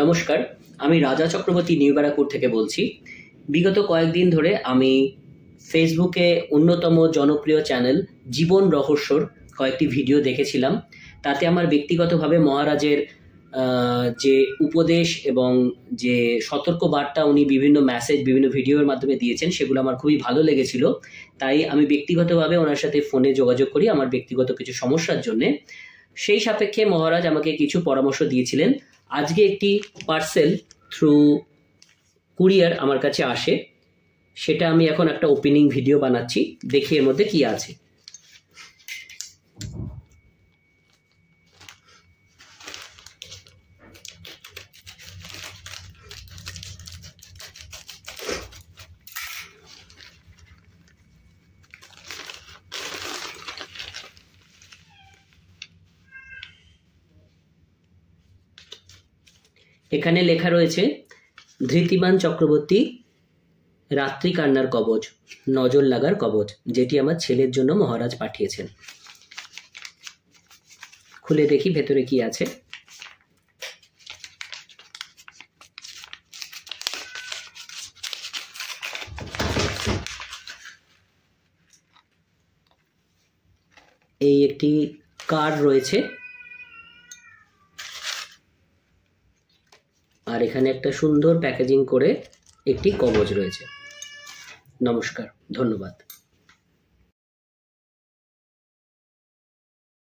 নমস্কার আমি রাজা চক্রবর্তী নিউ ব্যারাকপুর থেকে বলছি বিগত কয়েকদিন ধরে আমি ফেসবুকে অন্যতম জনপ্রিয় চ্যানেল জীবন রহস্যর কয়েকটি ভিডিও দেখেছিলাম তাতে আমার ব্যক্তিগতভাবে মহারাজের যে উপদেশ এবং যে সতর্ক বার্তা উনি বিভিন্ন মেসেজ বিভিন্ন ভিডিওর মাধ্যমে দিয়েছেন সেগুলো আমার খুবই ভালো লেগেছিল তাই আমি ব্যক্তিগতভাবে ওনার সাথে ফোনে যোগাযোগ করি আমার ব্যক্তিগত কিছু সমস্যার জন্যে সেই সাপেক্ষে মহারাজ আমাকে কিছু পরামর্শ দিয়েছিলেন আজকে একটি পার্সেল থ্রু কুরিয়ার আমার কাছে আসে সেটা আমি এখন একটা ওপেনিং ভিডিও বানাচ্ছি দেখি এর মধ্যে কী আছে এখানে লেখা রয়েছে ধৃতিমান চক্রবর্তী রাত্রি কান্নার কবচ নজর লাগার কবচ যেটি আমার ছেলের জন্য মহারাজ পাঠিয়েছেন খুলে দেখি ভেতরে কি আছে এই একটি কার্ড রয়েছে আর এখানে একটা সুন্দর প্যাকেজিং করে একটি কবজ রয়েছে নমস্কার ধন্যবাদ